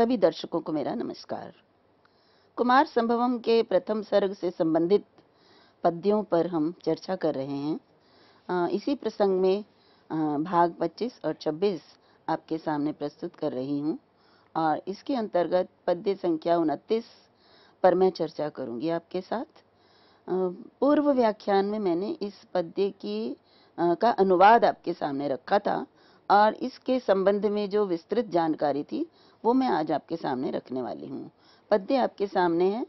सभी दर्शकों को मेरा नमस्कार कुमार संभवम के प्रथम सर्ग से संबंधित पद्यों पर हम चर्चा कर रहे हैं इसी प्रसंग में भाग 25 और 26 आपके सामने प्रस्तुत कर रही हूँ और इसके अंतर्गत पद्य संख्या उनतीस पर मैं चर्चा करूँगी आपके साथ पूर्व व्याख्यान में मैंने इस पद्य की का अनुवाद आपके सामने रखा था और इसके संबंध में जो विस्तृत जानकारी थी वो मैं आज आपके सामने रखने वाली हूँ पद्य आपके सामने है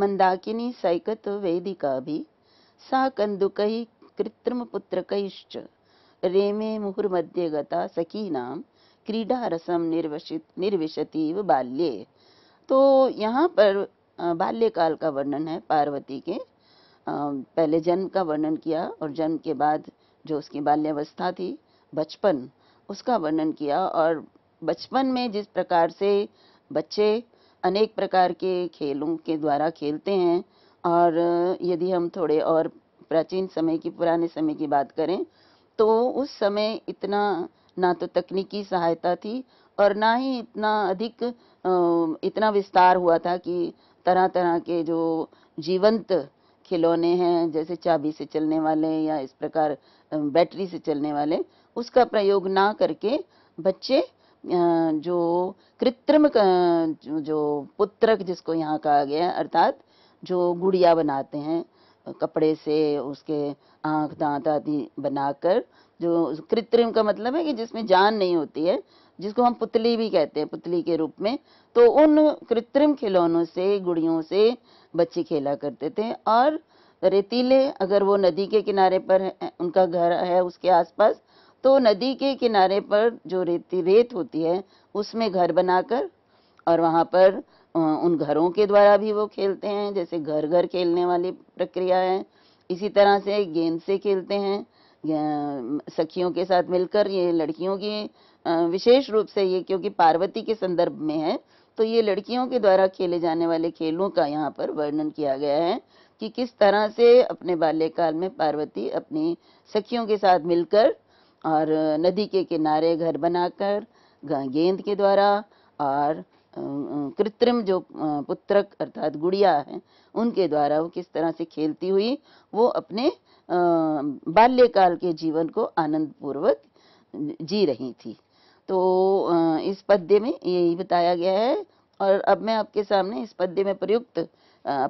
मंदाकिनी सैकत वेदिका भी सा कंदुक कृत्रिम कैश्च रेमे मध्य गता सखी नाम क्रीडा रसम निर्वशित निर्विशतीव बाल्ये तो यहाँ पर बाल्यकाल का वर्णन है पार्वती के पहले जन्म का वर्णन किया और जन्म के बाद जो उसकी बाल्यावस्था थी बचपन उसका वर्णन किया और बचपन में जिस प्रकार से बच्चे अनेक प्रकार के खेलों के द्वारा खेलते हैं और यदि हम थोड़े और प्राचीन समय की पुराने समय की बात करें तो उस समय इतना ना तो तकनीकी सहायता थी और ना ही इतना अधिक इतना विस्तार हुआ था कि तरह तरह के जो जीवंत खिलौने हैं जैसे चाबी से चलने वाले या इस प्रकार बैटरी से चलने वाले उसका प्रयोग ना करके बच्चे जो कृत्रिम जो पुत्रक जिसको यहाँ कहा गया अर्थात जो गुड़िया बनाते हैं कपड़े से उसके आँख दांत आदि बनाकर जो कृत्रिम का मतलब है कि जिसमें जान नहीं होती है जिसको हम पुतली भी कहते हैं पुतली के रूप में तो उन कृत्रिम खिलौनों से गुड़ियों से बच्चे खेला करते थे और रेतीले अगर वो नदी के किनारे पर है उनका घर है उसके आसपास तो नदी के किनारे पर जो रेती रेत होती है उसमें घर बनाकर और वहाँ पर उन घरों के द्वारा भी वो खेलते हैं जैसे घर घर खेलने वाली प्रक्रिया है इसी तरह से गेंद से खेलते हैं सखियों के साथ मिलकर ये लड़कियों की विशेष रूप से ये क्योंकि पार्वती के संदर्भ में है तो ये लड़कियों के द्वारा खेले जाने वाले खेलों का यहाँ पर वर्णन किया गया है कि किस तरह से अपने बाल्यकाल में पार्वती अपनी सखियों के साथ मिलकर और नदी के किनारे घर बनाकर गेंद के द्वारा और कृत्रिम जो पुत्रक अर्थात गुड़िया है उनके द्वारा वो किस तरह से खेलती हुई वो अपने बाल्यकाल के जीवन को आनंद पूर्वक जी रही थी तो इस पद्य में यही बताया गया है और अब मैं आपके सामने इस पद्य में प्रयुक्त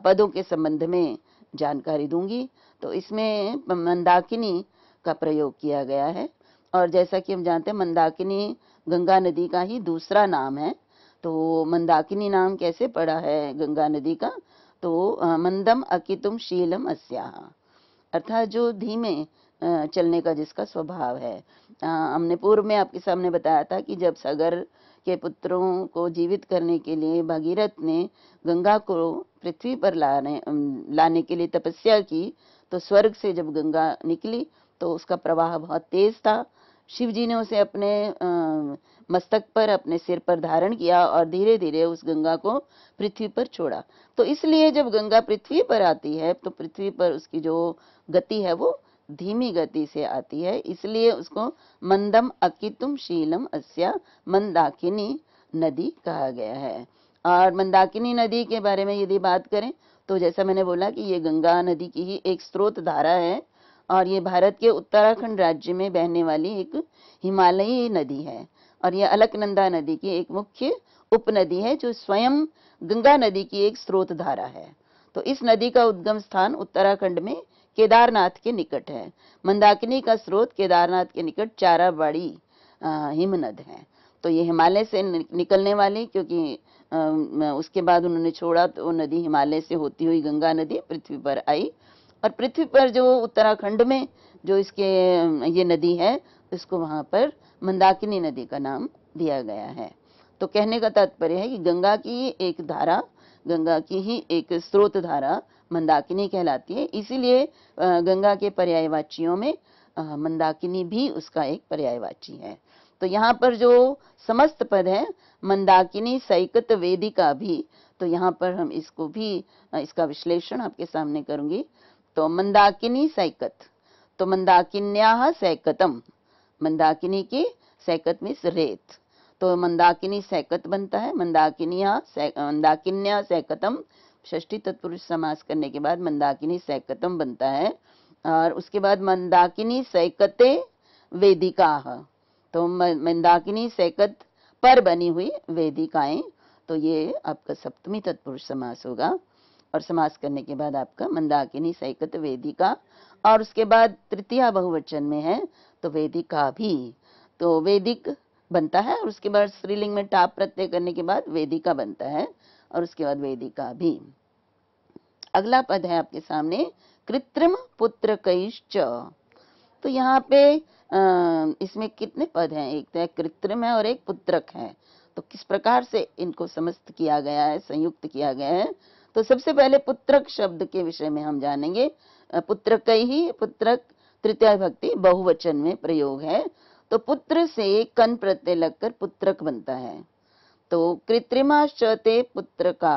पदों के संबंध में जानकारी दूंगी तो इसमें मंदाकिनी का प्रयोग किया गया है और जैसा कि हम जानते हैं मंदाकिनी गंगा नदी का ही दूसरा नाम है तो मंदाकिनी नाम कैसे पड़ा है गंगा नदी का तो मंदम अकितुम शीलम अस्या अर्थात जो धीमे चलने का जिसका स्वभाव है हमने पूर्व में आपके सामने बताया था कि जब सागर के पुत्रों को जीवित करने के लिए भगीरथ ने गंगा को पृथ्वी पर लाने लाने के लिए तपस्या की तो स्वर्ग से जब गंगा निकली तो उसका प्रवाह बहुत तेज था शिव जी ने उसे अपने आ, मस्तक पर अपने सिर पर धारण किया और धीरे धीरे उस गंगा को पृथ्वी पर छोड़ा तो इसलिए जब गंगा पृथ्वी पर आती है तो पृथ्वी पर उसकी जो गति है वो धीमी गति से आती है इसलिए उसको मंदम अकितुम शीलम अस्या मंदाकिनी नदी कहा गया है और मंदाकिनी नदी के बारे में यदि बात करें तो जैसा मैंने बोला कि ये गंगा नदी की ही एक स्रोत धारा है और ये भारत के उत्तराखंड राज्य में बहने वाली एक हिमालयी नदी है और यह अलकनंदा नदी की एक मुख्य उपनदी है जो स्वयं गंगा नदी की एक स्रोत धारा है तो इस नदी का उद्गम स्थान उत्तराखंड में केदारनाथ के निकट है मंदाकिनी का स्रोत केदारनाथ के निकट चाराबाड़ी हिमनद है तो ये हिमालय से निकलने वाली क्योंकि उसके बाद उन्होंने छोड़ा तो नदी हिमालय से होती हुई गंगा नदी पृथ्वी पर आई और पृथ्वी पर जो उत्तराखंड में जो इसके ये नदी है इसको वहां पर मंदाकिनी नदी का नाम दिया गया है तो कहने का तात्पर्य है कि गंगा की एक धारा गंगा की ही एक स्रोत धारा मंदाकिनी कहलाती है इसीलिए गंगा के पर्यायवाचियों में मंदाकिनी भी उसका एक पर्यायवाची है तो यहाँ पर जो समस्त पद है मंदाकिनी सैकत वेदिका भी तो यहाँ पर हम इसको भी इसका विश्लेषण आपके सामने करूंगी तो मंदाकिनी सैकत तो मंदाकिन्या सैकतम मंदाकिनी की सैकत मीस रेत तो मंदाकिनी सैकत बनता है मंदाकिनिया मंदाकिन्या सैकतम षष्ठी तत्पुरुष समास करने के बाद मंदाकिनी सैकतम बनता है और उसके बाद मंदाकिनी सैकते वेदिका तो मंदाकिनी सैकत पर बनी हुई वेदिकाएं तो ये आपका सप्तमी तत्पुरुष समास होगा और समास करने के बाद आपका मंदाकिनी सैकत वेदिका और उसके बाद तृतीय बहुवचन में है तो वेदिका भी तो वेदिक बनता है और उसके बाद स्त्रीलिंग में टाप प्रत्यय करने के बाद वेदिका बनता है और उसके बाद वेदिका भी अगला पद है आपके सामने कृत्रिम पुत्र कैश्च तो यहाँ पे इसमें कितने पद हैं एक तो है कृत्रिम है और एक पुत्रक है तो किस प्रकार से इनको समस्त किया गया है संयुक्त किया गया है तो सबसे पहले पुत्रक शब्द के विषय में हम जानेंगे पुत्रक कई ही पुत्रक तृतीय भक्ति बहुवचन में प्रयोग है तो पुत्र से कन प्रत्यय लगकर पुत्रक बनता है तो कृत्रिमाश्चते पुत्र का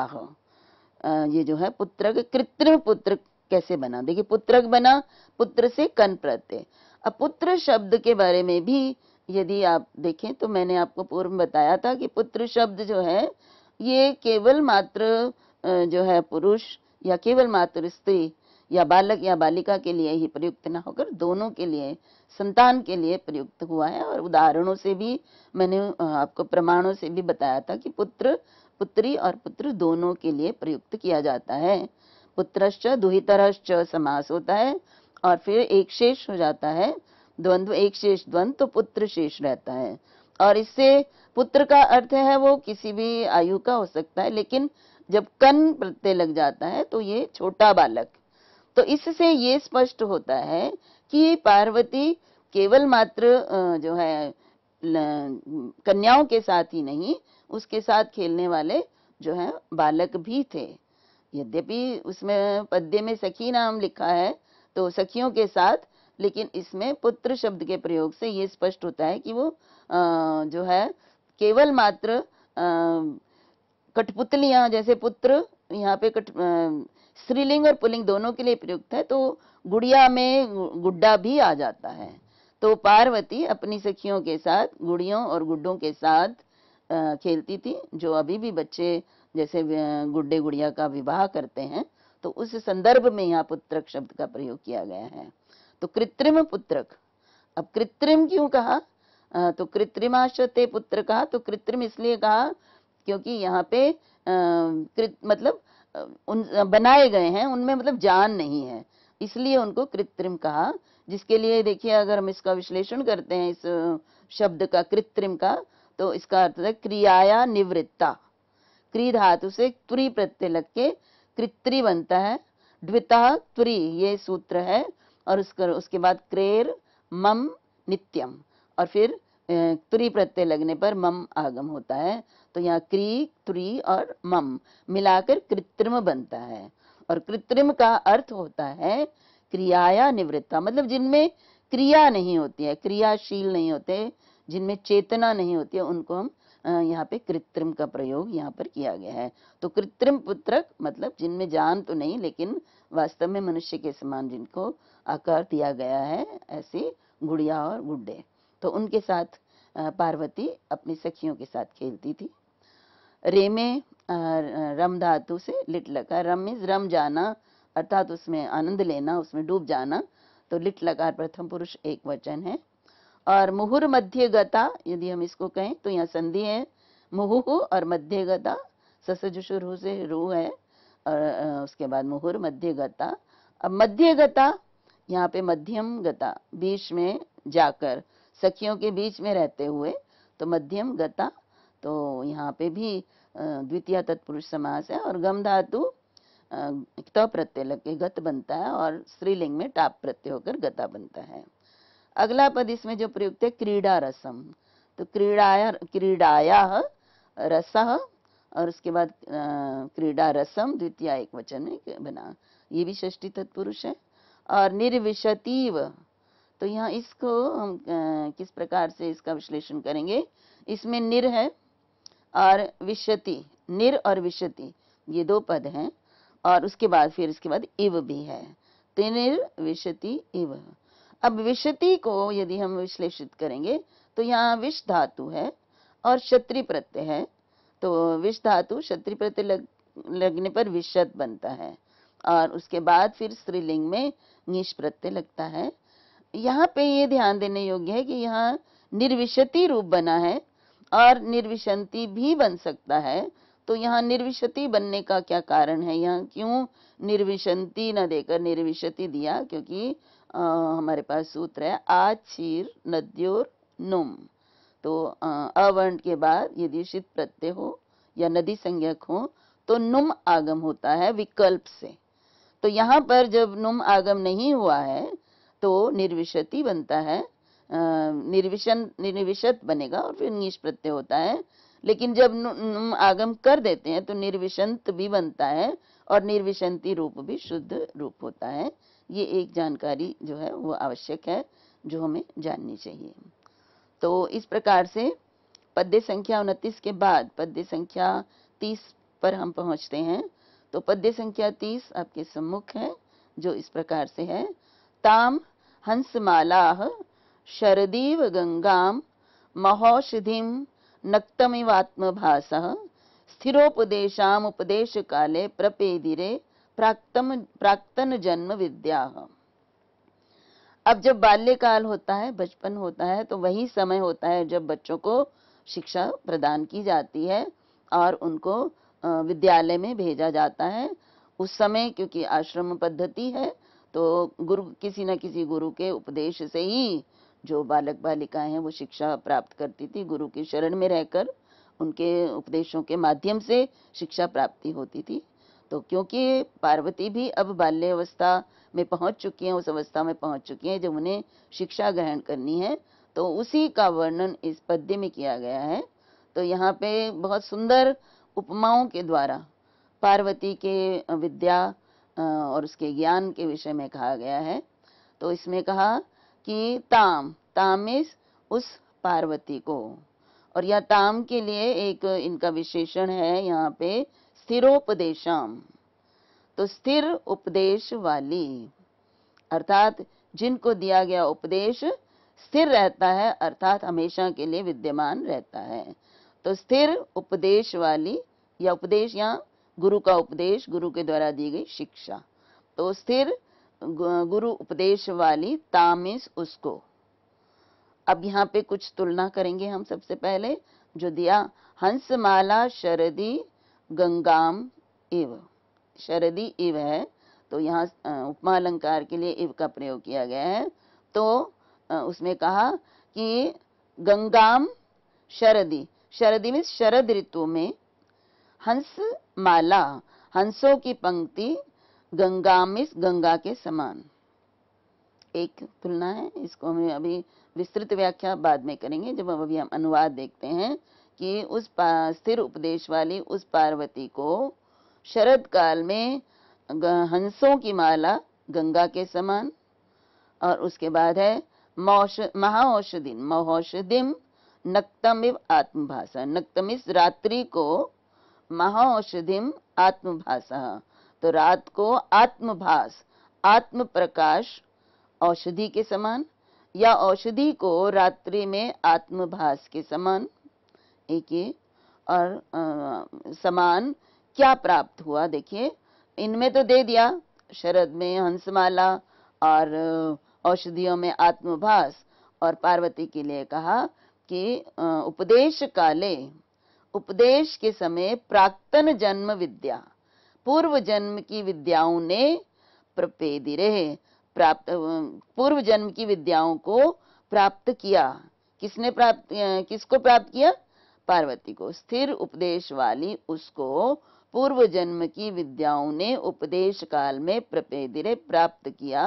ये जो है पुत्रक कृत्रिम पुत्र कैसे बना देखिए पुत्रक बना पुत्र से कन प्रत्यय अब पुत्र शब्द के बारे में भी यदि आप देखें तो मैंने आपको पूर्व बताया था कि पुत्र शब्द जो है ये केवल मात्र जो है पुरुष या केवल मातृ स्त्री या बालक या बालिका के लिए ही प्रयुक्त न होकर दोनों के लिए संतान के लिए प्रयुक्त हुआ है और उदाहरणों से भी मैंने आपको प्रमाणों से भी बताया था कि पुत्र पुत्री और पुत्र दोनों के लिए प्रयुक्त किया जाता है पुत्रश्च दुहितरश्च समास होता है और फिर एक शेष हो जाता है द्वंद्व एक शेष द्वंद्व तो पुत्र शेष रहता है और इससे पुत्र का अर्थ है वो किसी भी आयु का हो सकता है लेकिन जब कन प्रत्यय लग जाता है तो ये छोटा बालक तो इससे ये स्पष्ट होता है कि पार्वती केवल मात्र जो है कन्याओं के साथ ही नहीं उसके साथ खेलने वाले जो है बालक भी थे यद्यपि उसमें पद्य में सखी नाम लिखा है तो सखियों के साथ लेकिन इसमें पुत्र शब्द के प्रयोग से ये स्पष्ट होता है कि वो जो है केवल मात्र कठपुतलियां जैसे पुत्र यहाँ पे कट स्त्रीलिंग और पुलिंग दोनों के लिए प्रयुक्त है तो गुड़िया में गुड्डा भी आ जाता है तो पार्वती अपनी सखियों के साथ गुड़ियों और गुड्डों के साथ खेलती थी जो अभी भी बच्चे जैसे गुड्डे गुड़िया का विवाह करते हैं तो उस संदर्भ में यहाँ पुत्रक शब्द का प्रयोग किया गया है तो कृत्रिम पुत्रक अब कृत्रिम क्यों कहा तो कृत्रिमाश्रते पुत्र कहा तो कृत्रिम इसलिए कहा क्योंकि यहाँ पे कृत मतलब उन बनाए गए हैं उनमें मतलब जान नहीं है इसलिए उनको कृत्रिम कहा जिसके लिए देखिए अगर हम इसका विश्लेषण करते हैं इस शब्द का कृत्रिम का तो इसका अर्थ है क्रियाया निवृत्ता क्री धातु से त्रि प्रत्यय लग के कृत्रि बनता है द्विता त्वरी ये सूत्र है और उसका उसके बाद क्रेर मम नित्यम और फिर त्रि प्रत्यय लगने पर मम आगम होता है तो यहाँ क्री त्री और मम मिलाकर कृत्रिम बनता है और कृत्रिम का अर्थ होता है क्रियाया निवृत्ता मतलब जिनमें क्रिया नहीं होती है क्रियाशील नहीं होते जिनमें चेतना नहीं होती है उनको हम यहाँ पे कृत्रिम का प्रयोग यहाँ पर किया गया है तो कृत्रिम पुत्रक मतलब जिनमें जान तो नहीं लेकिन वास्तव में मनुष्य के समान जिनको आकार दिया गया है ऐसी गुड़िया और गुड्डे तो उनके साथ पार्वती अपनी सखियों के साथ खेलती थी रेमे रम धातु से लिट लकार रम मीन्स रम जाना अर्थात उसमें आनंद लेना उसमें डूब जाना तो लिट लकार प्रथम पुरुष एक वचन है और मुहुर मध्य गता यदि हम इसको कहें तो यहाँ संधि है मुहुह और मध्य गता ससजुशुरु से रू है और उसके बाद मुहुर मध्य गता अब मध्य गता यहाँ पे मध्यम गता बीच में जाकर सखियों के बीच में रहते हुए तो मध्यम गता तो यहाँ पे भी द्वितीय तत्पुरुष समास है और गम धातु त प्रत्यय लग के गत बनता है और स्त्रीलिंग में टाप प्रत्यय होकर गता बनता है अगला पद इसमें जो प्रयुक्त है क्रीड़ा रसम तो क्रीड़ाया क्रीड़ाया रस और उसके बाद क्रीड़ा रसम द्वितीय एक वचन बना ये भी षष्टी तत्पुरुष है और निर्विशतीव तो यहाँ इसको हम किस प्रकार से इसका विश्लेषण करेंगे इसमें निर है और विश्वति निर और विश्वति ये दो पद हैं और उसके बाद फिर इसके बाद इव भी है तिनिर विशति इव अब विशति को यदि हम विश्लेषित करेंगे तो यहाँ विष धातु है और क्षत्रि प्रत्यय है तो विष धातु क्षत्रि प्रत्यय लग, लगने पर विशत बनता है और उसके बाद फिर स्त्रीलिंग में निष प्रत्यय लगता है यहाँ पे ये ध्यान देने योग्य है कि यहाँ निर्विशति रूप बना है और निर्विशंति भी बन सकता है तो यहाँ निर्विशति बनने का क्या कारण है यहाँ क्यों निर्विशंति न देकर निर्विशति दिया क्योंकि आ, हमारे पास सूत्र है आचीर नद्योर नुम तो अवर्ण के बाद यदि शीत प्रत्यय हो या नदी संज्ञक हो तो नुम आगम होता है विकल्प से तो यहाँ पर जब नुम आगम नहीं हुआ है तो निर्विशति बनता है निर्विशन निर्विशत बनेगा और फिर निष प्रत्यय होता है लेकिन जब आगम कर देते हैं तो निर्विशंत भी बनता है और निर्विशंति रूप भी शुद्ध रूप होता है ये एक जानकारी जो है वो आवश्यक है जो हमें जाननी चाहिए तो इस प्रकार से पद्य संख्या उनतीस के बाद पद्य संख्या तीस पर हम पहुंचते हैं तो पद्य संख्या तीस आपके सम्मुख है जो इस प्रकार से है ताम हंसमाला शरदीव गंगा गंगाम महोषधिम नक्तमिवात्मभास स्थिरोपदेशामुपदेश काले प्रपेदिरे प्राक्तम प्राक्तन जन्म विद्या अब जब बाल्यकाल होता है बचपन होता है तो वही समय होता है जब बच्चों को शिक्षा प्रदान की जाती है और उनको विद्यालय में भेजा जाता है उस समय क्योंकि आश्रम पद्धति है तो गुरु किसी न किसी गुरु के उपदेश से ही जो बालक बालिकाएं हैं वो शिक्षा प्राप्त करती थी गुरु की शरण में रहकर उनके उपदेशों के माध्यम से शिक्षा प्राप्ति होती थी तो क्योंकि पार्वती भी अब बाल्यावस्था में पहुंच चुकी हैं उस अवस्था में पहुंच चुकी हैं जब उन्हें शिक्षा ग्रहण करनी है तो उसी का वर्णन इस पद्य में किया गया है तो यहाँ पे बहुत सुंदर उपमाओं के द्वारा पार्वती के विद्या और उसके ज्ञान के विषय में कहा गया है तो इसमें कहा कि ताम ताम उस पार्वती को और यह ताम के लिए एक इनका विशेषण है यहाँ पे स्थिरोपदेशम तो स्थिर उपदेश वाली अर्थात जिनको दिया गया उपदेश स्थिर रहता है अर्थात हमेशा के लिए विद्यमान रहता है तो स्थिर उपदेश वाली या उपदेश या गुरु का उपदेश गुरु के द्वारा दी गई शिक्षा तो स्थिर गुरु उपदेश वाली तामिस उसको अब यहाँ पे कुछ तुलना करेंगे हम सबसे पहले जो दिया हंसमाला शरदी गंगाम इव शरदी इव है तो यहाँ उपमा अलंकार के लिए इव का प्रयोग किया गया है तो उसमें कहा कि गंगाम शरदी शरदी में शरद ऋतु में हंस माला हंसों की पंक्ति मिस गंगा के समान एक तुलना है इसको हमें अभी विस्तृत व्याख्या बाद में करेंगे जब अभी हम अनुवाद देखते हैं कि उस स्थिर उपदेश वाली उस पार्वती को शरद काल में हंसों की माला गंगा के समान और उसके बाद है महाऔषधि नक्तम नक्तमिव आत्मभाषा नक्तमिस रात्रि को औषधिम आत्मभाषा तो रात को आत्मभास आत्म प्रकाश औषधि के समान या औषधि को रात्रि में आत्मभास के समान एक और आ, समान क्या प्राप्त हुआ देखिए इनमें तो दे दिया शरद में हंसमाला और औषधियों में आत्मभास और पार्वती के लिए कहा कि उपदेश काले उपदेश के समय प्राक्तन जन्म विद्या पूर्व जन्म की विद्याओं ने रहे प्राप्त पूर्व जन्म की विद्याओं को प्राप्त किया किसने प्राप्त किसको प्राप्त किया पार्वती को स्थिर उपदेश वाली उसको पूर्व जन्म की विद्याओं ने उपदेश काल में प्रपेदिरे प्राप्त किया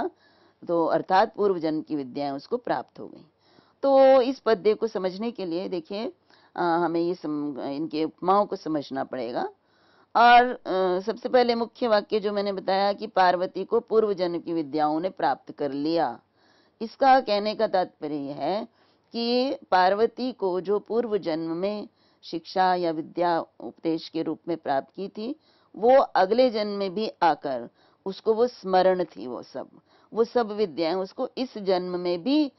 तो अर्थात पूर्व जन्म की विद्याएं उसको प्राप्त हो गई तो इस पद्य को समझने के लिए देखिए हमें ये सम, इनके उपमाओं को समझना पड़ेगा और सबसे पहले मुख्य वाक्य जो मैंने बताया कि पार्वती को पूर्व जन्म की विद्याओं ने प्राप्त कर लिया इसका कहने का तात्पर्य है कि पार्वती को जो पूर्व जन्म में शिक्षा या विद्या उपदेश के रूप में प्राप्त की थी वो अगले जन्म में भी आकर उसको वो स्मरण थी वो सब वो सब विद्याएं उसको इस जन्म में भी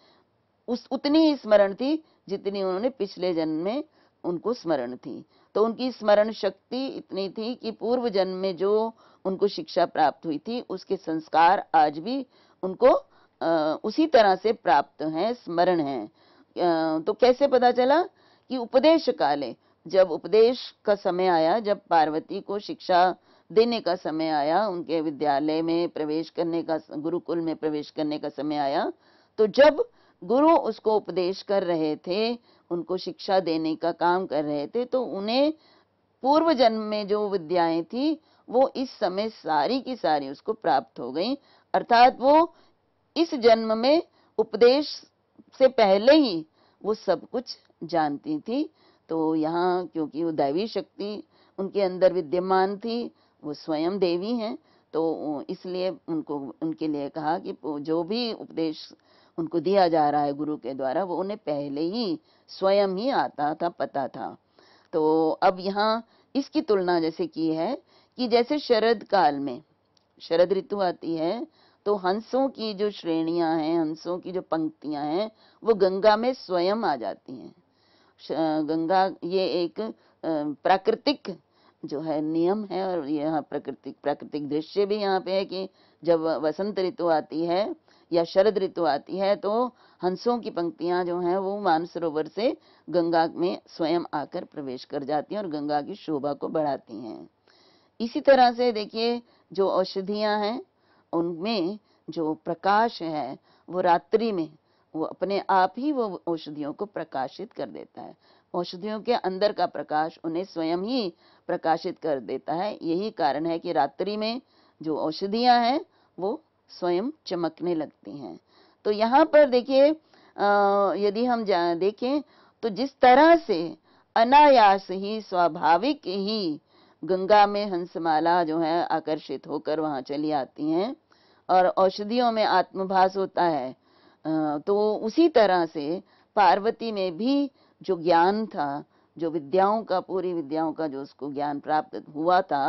उस उतनी ही स्मरण थी जितनी उन्होंने पिछले जन्म में उनको स्मरण थी तो उनकी स्मरण शक्ति इतनी थी कि पूर्व जन्म में जो उनको शिक्षा प्राप्त हुई थी उसके संस्कार आज भी उनको उसी तरह से प्राप्त हैं स्मरण हैं तो कैसे पता चला कि उपदेश काले जब उपदेश का समय आया जब पार्वती को शिक्षा देने का समय आया उनके विद्यालय में प्रवेश करने का गुरुकुल में प्रवेश करने का समय आया तो जब गुरु उसको उपदेश कर रहे थे उनको शिक्षा देने का काम कर रहे थे तो उन्हें पूर्व जन्म में जो विद्याएं थी वो इस समय सारी की सारी उसको प्राप्त हो गई अर्थात वो इस जन्म में उपदेश से पहले ही वो सब कुछ जानती थी तो यहाँ क्योंकि वो दैवी शक्ति उनके अंदर विद्यमान थी वो स्वयं देवी हैं तो इसलिए उनको उनके लिए कहा कि जो भी उपदेश उनको दिया जा रहा है गुरु के द्वारा वो उन्हें पहले ही स्वयं ही आता था पता था तो अब यहाँ इसकी तुलना जैसे की है कि जैसे शरद काल में शरद ऋतु आती है तो हंसों की जो श्रेणियां हैं हंसों की जो पंक्तियां हैं वो गंगा में स्वयं आ जाती हैं गंगा ये एक प्राकृतिक जो है नियम है और यह प्राकृतिक प्राकृतिक दृश्य भी यहाँ पे है कि जब वसंत ऋतु आती है या शरद ऋतु आती है तो हंसों की पंक्तियां जो हैं वो मानसरोवर से गंगा में स्वयं आकर प्रवेश कर जाती हैं और गंगा की शोभा को बढ़ाती हैं इसी तरह से देखिए जो औषधियां हैं उनमें जो प्रकाश है वो रात्रि में वो अपने आप ही वो औषधियों को प्रकाशित कर देता है औषधियों के अंदर का प्रकाश उन्हें स्वयं ही प्रकाशित कर देता है यही कारण है कि रात्रि में जो औषधिया हैं वो स्वयं चमकने लगती हैं तो यहाँ पर देखिए यदि हम देखें तो जिस तरह से अनायास ही स्वाभाविक ही गंगा में हंसमाला जो है आकर्षित होकर वहाँ चली आती हैं और औषधियों में आत्मभास होता है तो उसी तरह से पार्वती में भी जो ज्ञान था जो विद्याओं का पूरी विद्याओं का जो उसको ज्ञान प्राप्त हुआ था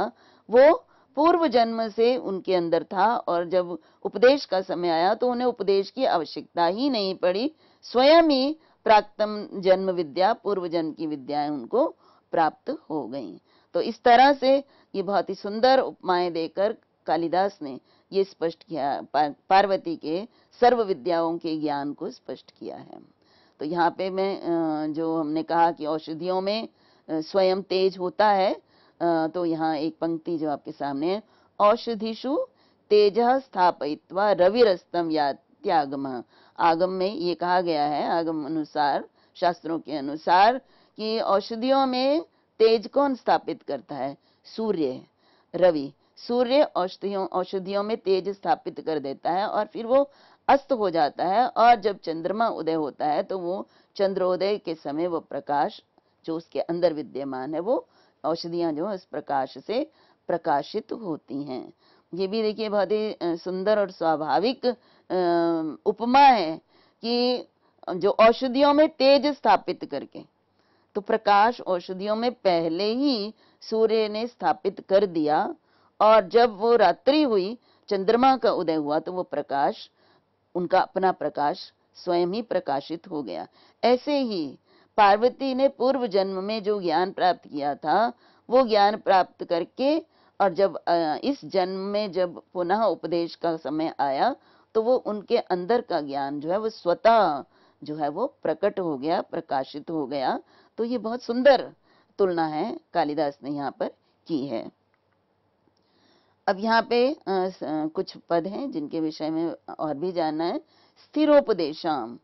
वो पूर्व जन्म से उनके अंदर था और जब उपदेश का समय आया तो उन्हें उपदेश की आवश्यकता ही नहीं पड़ी स्वयं ही प्राक्तम जन्म विद्या पूर्व जन्म की विद्याएं उनको प्राप्त हो गई तो इस तरह से ये बहुत ही सुंदर उपमाएं देकर कालिदास ने ये स्पष्ट किया पार्वती के सर्व विद्याओं के ज्ञान को स्पष्ट किया है तो यहाँ पे मैं जो हमने कहा कि औषधियों में स्वयं तेज होता है तो यहाँ एक पंक्ति जो आपके सामने है औषधिशु तेज स्थापित रविस्तम या त्यागम आगम में ये कहा गया है आगम अनुसार शास्त्रों के अनुसार कि औषधियों में तेज कौन स्थापित करता है सूर्य रवि सूर्य औषधियों औषधियों में तेज स्थापित कर देता है और फिर वो अस्त हो जाता है और जब चंद्रमा उदय होता है तो वो चंद्रोदय के समय वो प्रकाश जो उसके अंदर विद्यमान है वो औषधियां जो इस प्रकाश से प्रकाशित होती हैं ये भी देखिए बहुत ही सुंदर और स्वाभाविक उपमा है कि जो औषधियों में तेज स्थापित करके तो प्रकाश औषधियों में पहले ही सूर्य ने स्थापित कर दिया और जब वो रात्रि हुई चंद्रमा का उदय हुआ तो वो प्रकाश उनका अपना प्रकाश स्वयं ही प्रकाशित हो गया ऐसे ही पार्वती ने पूर्व जन्म में जो ज्ञान प्राप्त किया था वो ज्ञान प्राप्त करके और जब इस जन्म में जब पुनः उपदेश का समय आया तो वो उनके अंदर का ज्ञान जो है वो स्वतः जो है वो प्रकट हो गया प्रकाशित हो गया तो ये बहुत सुंदर तुलना है कालिदास ने यहाँ पर की है अब यहाँ पे कुछ पद हैं जिनके विषय में और भी जानना है स्थिरोपदेशम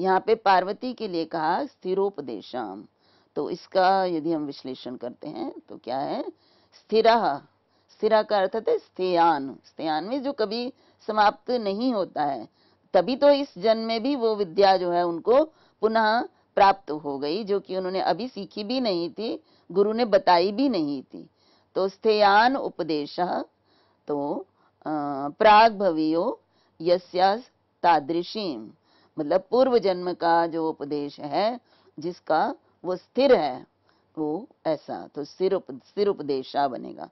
यहाँ पे पार्वती के लिए कहा स्थिरोपदेशम तो इसका यदि हम विश्लेषण करते हैं तो क्या है स्थिर स्थिर का अर्थ है स्थेयान स्थेयान में जो कभी समाप्त नहीं होता है तभी तो इस जन्म में भी वो विद्या जो है उनको पुनः प्राप्त हो गई जो कि उन्होंने अभी सीखी भी नहीं थी गुरु ने बताई भी नहीं थी तो स्थेयान उपदेश तो प्राग भवियो यस्यास तादृशीम मतलब पूर्व जन्म का जो उपदेश है जिसका वो स्थिर है वो ऐसा तो स्थिर उप, स्थिर उपदेशा बनेगा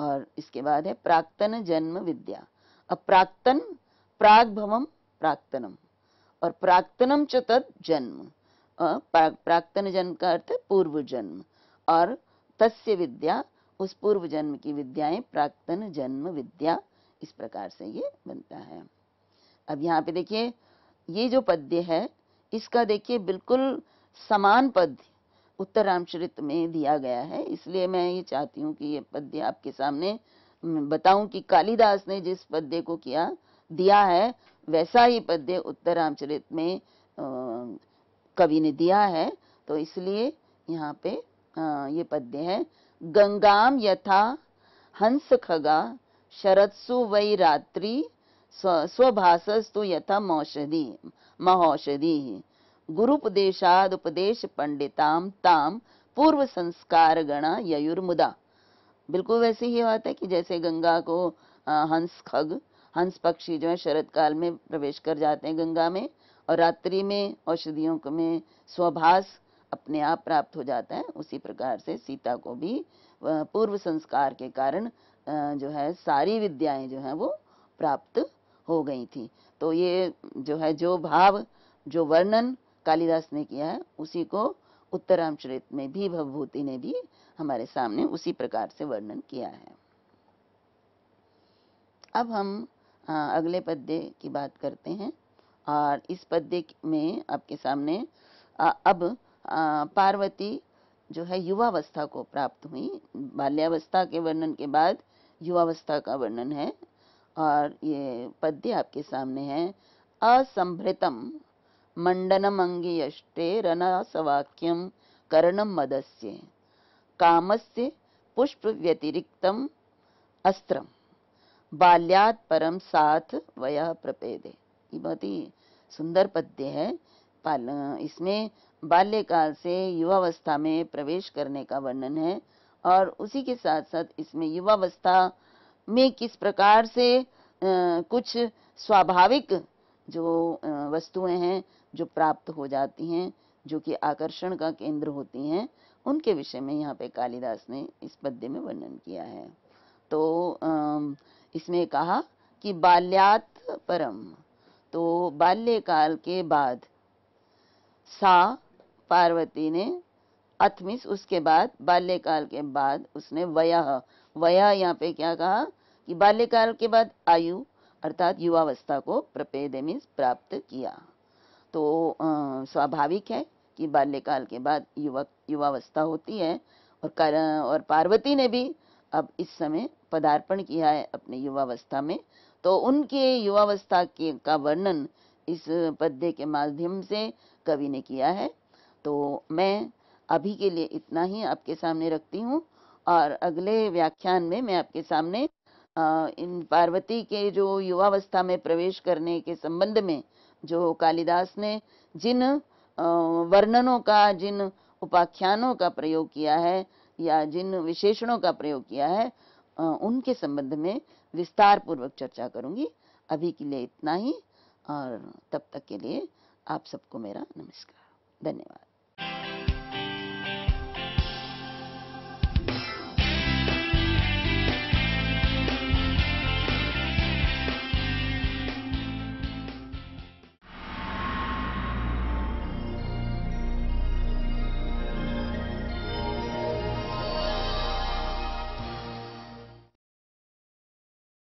और इसके बाद है प्राक्तन जन्म विद्या अब प्राक्तन प्राग भवम प्राक्तनम और प्राक्तनम च तद जन्म प्राक्तन जन्म का अर्थ है पूर्व जन्म और तस्य विद्या उस पूर्व जन्म की विद्याएं प्राक्तन जन्म विद्या इस प्रकार से ये बनता है अब यहाँ पे देखिए ये जो पद्य है इसका देखिए बिल्कुल समान पद्य उत्तर रामचरित में दिया गया है इसलिए मैं ये चाहती हूँ कि ये पद्य आपके सामने बताऊं कि कालिदास ने जिस पद्य को किया दिया है वैसा ही पद्य उत्तर रामचरित में कवि ने दिया है तो इसलिए यहाँ पे ये पद्य है गंगाम यथा हंस खगा शरत्सु वही रात्रि स्वभाषस्तु यथा मौषधि महौषधि उपदेश पंडिताम ताम पूर्व संस्कार गणा ययुर्मुदा बिल्कुल वैसे ही बात है कि जैसे गंगा को हंस खग हंस पक्षी जो है शरद काल में प्रवेश कर जाते हैं गंगा में और रात्रि में औषधियों में स्वभास अपने आप प्राप्त हो जाता है उसी प्रकार से सीता को भी पूर्व संस्कार के कारण जो है सारी विद्याएं जो है वो प्राप्त हो गई थी तो ये जो है जो भाव जो वर्णन कालिदास ने किया है उसी को उत्तरामचरित में भी भवभूति ने भी हमारे सामने उसी प्रकार से वर्णन किया है अब हम अगले पद्य की बात करते हैं और इस पद्य में आपके सामने अब पार्वती जो है युवावस्था को प्राप्त हुई बाल्यावस्था के वर्णन के बाद युवावस्था का वर्णन है और ये पद्य आपके सामने है असंभृतम मंडनम अंगीयष्टे रनासवाक्यम करणम मदस्य कामस्य पुष्प व्यतिरिक्तम अस्त्रम बाल्यात परम साथ वय प्रपेदे ये बहुत ही सुंदर पद्य है पाल इसमें बाल्यकाल से युवावस्था में प्रवेश करने का वर्णन है और उसी के साथ साथ इसमें युवावस्था में किस प्रकार से आ, कुछ स्वाभाविक जो वस्तुएं हैं जो प्राप्त हो जाती हैं जो कि आकर्षण का केंद्र होती हैं उनके विषय में यहाँ पे कालिदास ने इस पद्य में वर्णन किया है तो इसमें कहा कि बाल्यात परम तो बाल्यकाल के बाद सा पार्वती ने अथमिस उसके बाद बाल्यकाल के बाद उसने वया वया यहाँ पे क्या कहा कि बाल्यकाल के बाद आयु अर्थात युवावस्था को प्रपेद मीन्स प्राप्त किया तो स्वाभाविक है कि बाल्यकाल के बाद युवक युवावस्था होती है और कर, और पार्वती ने भी अब इस समय पदार्पण किया है अपने युवावस्था में तो उनके युवावस्था के का वर्णन इस पद्य के माध्यम से कवि ने किया है तो मैं अभी के लिए इतना ही आपके सामने रखती हूँ और अगले व्याख्यान में मैं आपके सामने इन पार्वती के जो युवावस्था में प्रवेश करने के संबंध में जो कालिदास ने जिन वर्णनों का जिन उपाख्यानों का प्रयोग किया है या जिन विशेषणों का प्रयोग किया है उनके संबंध में विस्तार पूर्वक चर्चा करूंगी अभी के लिए इतना ही और तब तक के लिए आप सबको मेरा नमस्कार धन्यवाद